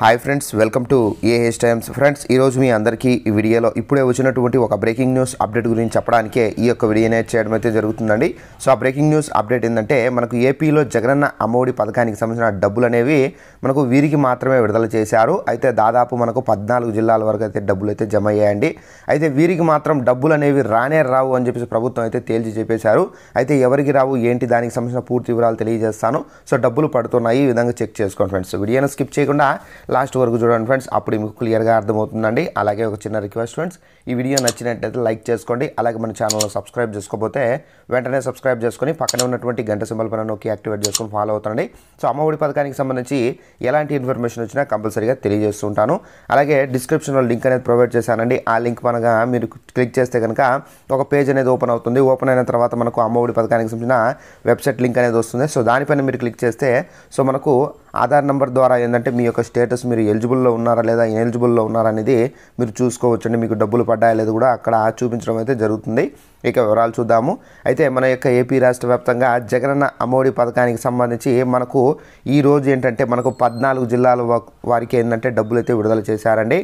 hi friends welcome to H Times friends ఈరోజు మీ అందరికీ ఈ వీడియోలో ఇప్పుడే వచ్చినటువంటి ఒక బ్రేకింగ్ న్యూస్ అప్డేట్ గురించి చెప్పడానికే ఈ యొక్క వీడియోనే చేయడం అయితే జరుగుతుందండి సో ఆ బ్రేకింగ్ న్యూస్ అప్డేట్ ఏంటంటే మనకు ఏపీలో జగనన్న అమ్మఒడి పథకానికి సంబంధించిన డబ్బులు అనేవి మనకు వీరికి మాత్రమే విడుదల చేశారు అయితే దాదాపు మనకు పద్నాలుగు జిల్లాల వరకు అయితే డబ్బులు అయితే జమ అయ్యాయండి అయితే వీరికి మాత్రం డబ్బులు అనేవి రానే రావు అని చెప్పేసి ప్రభుత్వం అయితే తేల్చి చెప్పేశారు అయితే ఎవరికి రావు ఏంటి దానికి సంబంధించిన పూర్తి వివరాలు తెలియజేస్తాను సో డబ్బులు పడుతున్నాయి ఈ విధంగా చెక్ చేసుకోండి ఫ్రెండ్స్ వీడియోను స్కిప్ చేయకుండా లాస్ట్ వరకు చూడండి ఫ్రెండ్స్ అప్పుడు మీకు క్లియర్గా అర్థమవుతుందండి అలాగే ఒక చిన్న రిక్వెస్ట్ ఫ్రెండ్స్ ఈ వీడియో నచ్చినట్టయితే లైక్ చేసుకోండి అలాగే మన ఛానల్లో సబ్స్క్రైబ్ చేసుకోకపోతే వెంటనే సబ్స్క్రైబ్ చేసుకొని పక్కన ఉన్నటువంటి గంట సింబల్ పైన నొక్కి యాక్టివేట్ చేసుకొని ఫాలో అవుతానండి సో అమ్మఒడి పథకానికి సంబంధించి ఎలాంటి ఇన్ఫర్మేషన్ వచ్చినా కంపల్సరీగా తెలియజేస్తుంటాను అలాగే డిస్క్రిప్షన్లో లింక్ అనేది ప్రొవైడ్ చేశానండి ఆ లింక్ పనగా మీరు క్లిక్ చేస్తే కనుక ఒక పేజ్ అనేది ఓపెన్ అవుతుంది ఓపెన్ అయిన తర్వాత మనకు అమ్మఒడి పథకానికి సంబంధించిన వెబ్సైట్ లింక్ అనేది వస్తుంది సో దానిపైన మీరు క్లిక్ చేస్తే సో మనకు ఆధార్ నెంబర్ ద్వారా ఏంటంటే మీ యొక్క స్టేటస్ మీరు ఎలిజిబుల్లో ఉన్నారా లేదా ఎలిజిబుల్లో ఉన్నారా అనేది మీరు చూసుకోవచ్చండి మీకు డబ్బులు పడ్డాయా లేదు కూడా అక్కడ చూపించడం అయితే జరుగుతుంది ఇక వివరాలు చూద్దాము అయితే మన యొక్క ఏపీ రాష్ట్ర వ్యాప్తంగా జగనన్న అమోడి పథకానికి సంబంధించి మనకు ఈరోజు ఏంటంటే మనకు పద్నాలుగు జిల్లాల వారికి ఏంటంటే డబ్బులు అయితే విడుదల చేశారండి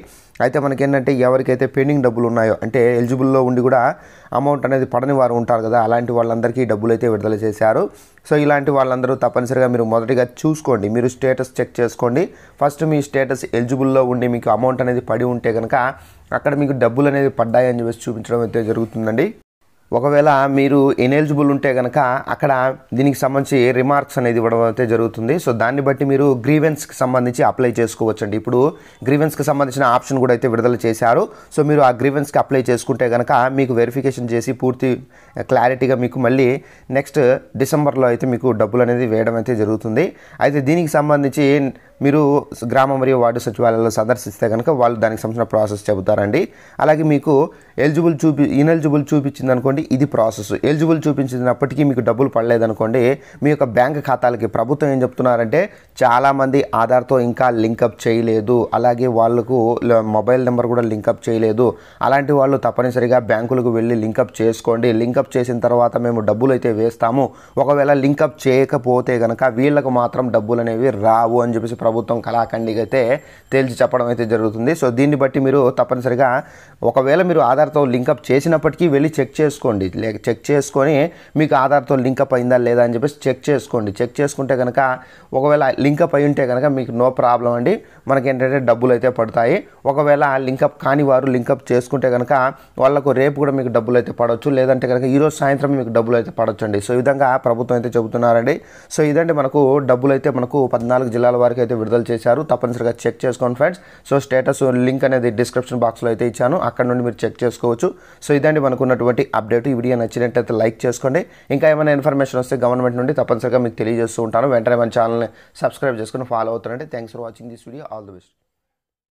అయితే మనకి ఏంటంటే ఎవరికైతే పెండింగ్ డబ్బులు ఉన్నాయో అంటే ఎలిజిబుల్లో ఉండి కూడా అమౌంట్ అనేది పడని వారు ఉంటారు కదా అలాంటి వాళ్ళందరికీ డబ్బులు అయితే విడుదల చేశారు సో ఇలాంటి వాళ్ళందరూ తప్పనిసరిగా మీరు మొదటిగా చూసుకోండి మీరు స్టేటస్ చెక్ చేసుకోండి ఫస్ట్ మీ స్టేటస్ ఎలిజిబుల్లో ఉండి మీకు అమౌంట్ అనేది పడి ఉంటే కనుక అక్కడ మీకు డబ్బులు అనేది పడ్డాయని చెప్పేసి చూపించడం అయితే జరుగుతుందండి ఒకవేళ మీరు ఎనేలిజిబుల్ ఉంటే కనుక అక్కడ దీనికి సంబంధించి రిమార్క్స్ అనేది ఇవ్వడం అయితే జరుగుతుంది సో దాన్ని బట్టి మీరు గ్రీవెన్స్కి సంబంధించి అప్లై చేసుకోవచ్చండి ఇప్పుడు గ్రీవెన్స్కి సంబంధించిన ఆప్షన్ కూడా అయితే విడుదల చేశారు సో మీరు ఆ గ్రీవెన్స్కి అప్లై చేసుకుంటే కనుక మీకు వెరిఫికేషన్ చేసి పూర్తి క్లారిటీగా మీకు మళ్ళీ నెక్స్ట్ డిసెంబర్లో అయితే మీకు డబ్బులు అనేది వేయడం అయితే జరుగుతుంది అయితే దీనికి సంబంధించి మీరు గ్రామ మరియు వార్డు సచివాలయాల్లో సందర్శిస్తే కనుక వాళ్ళు దానికి సంబంధించిన ప్రాసెస్ చెబుతారండి అలాగే మీకు ఎలిజిబుల్ చూపి ఇనెలిజిబుల్ చూపించింది అనుకోండి ఇది ప్రాసెస్ ఎలిజిబుల్ చూపించినప్పటికీ మీకు డబ్బులు పడలేదనుకోండి మీ యొక్క బ్యాంక్ ఖాతాలకి ప్రభుత్వం ఏం చెప్తున్నారంటే చాలామంది ఆధార్తో ఇంకా లింకప్ చేయలేదు అలాగే వాళ్ళకు మొబైల్ నెంబర్ కూడా లింకప్ చేయలేదు అలాంటి వాళ్ళు తప్పనిసరిగా బ్యాంకులకు వెళ్ళి లింకప్ చేసుకోండి లింకప్ చేసిన తర్వాత మేము డబ్బులు అయితే వేస్తాము ఒకవేళ లింకప్ చేయకపోతే కనుక వీళ్ళకు మాత్రం డబ్బులు అనేవి రావు అని చెప్పేసి ప్రభుత్వం కళాఖండిగా అయితే తేల్చి చెప్పడం అయితే జరుగుతుంది సో దీన్ని బట్టి మీరు తప్పనిసరిగా ఒకవేళ మీరు ఆధార్తో లింకప్ చేసినప్పటికీ వెళ్ళి చెక్ చేసుకోండి లేక చెక్ చేసుకొని మీకు ఆధార్తో లింకప్ అయిందా లేదా అని చెప్పేసి చెక్ చేసుకోండి చెక్ చేసుకుంటే కనుక ఒకవేళ లింకప్ అయి ఉంటే కనుక మీకు నో ప్రాబ్లం అండి మనకి ఏంటంటే డబ్బులు అయితే పడతాయి ఒకవేళ లింకప్ కాని వారు లింకప్ చేసుకుంటే కనుక వాళ్ళకు రేపు కూడా మీకు డబ్బులు అయితే పడవచ్చు లేదంటే కనుక ఈరోజు సాయంత్రం మీకు డబ్బులు అయితే పడవచ్చు అండి సో ఈ విధంగా ప్రభుత్వం అయితే చెబుతున్నారండి సో ఇదండి మనకు డబ్బులు అయితే మనకు పద్నాలుగు జిల్లాల వారికి అయితే విడుదల చేశారు తప్పనిసరిగా చెక్ చేసుకోండి ఫ్రెండ్స్ సో స్టేటస్ లింక్ అనేది డిస్క్రిప్షన్ బాక్స్లో అయితే ఇచ్చాను అక్కడ నుండి మీరు చెక్ చేసుకోవచ్చు సో ఇదండి మనకున్నటువంటి అప్డేట్ ఈ వీడియో నచ్చినట్లయితే లైక్ చేసుకోండి ఇంకా ఏమైనా ఇన్ఫర్మేషన్ వస్తే గవర్నమెంట్ నుండి తప్పనిసరిగా మీకు తెలియజేస్తూ ఉంటాను వెంటనే మన ఛానల్ని సబ్స్క్రైబ్ చేసుకుని ఫాలో అవుతారంటే thanks for watching this video all the best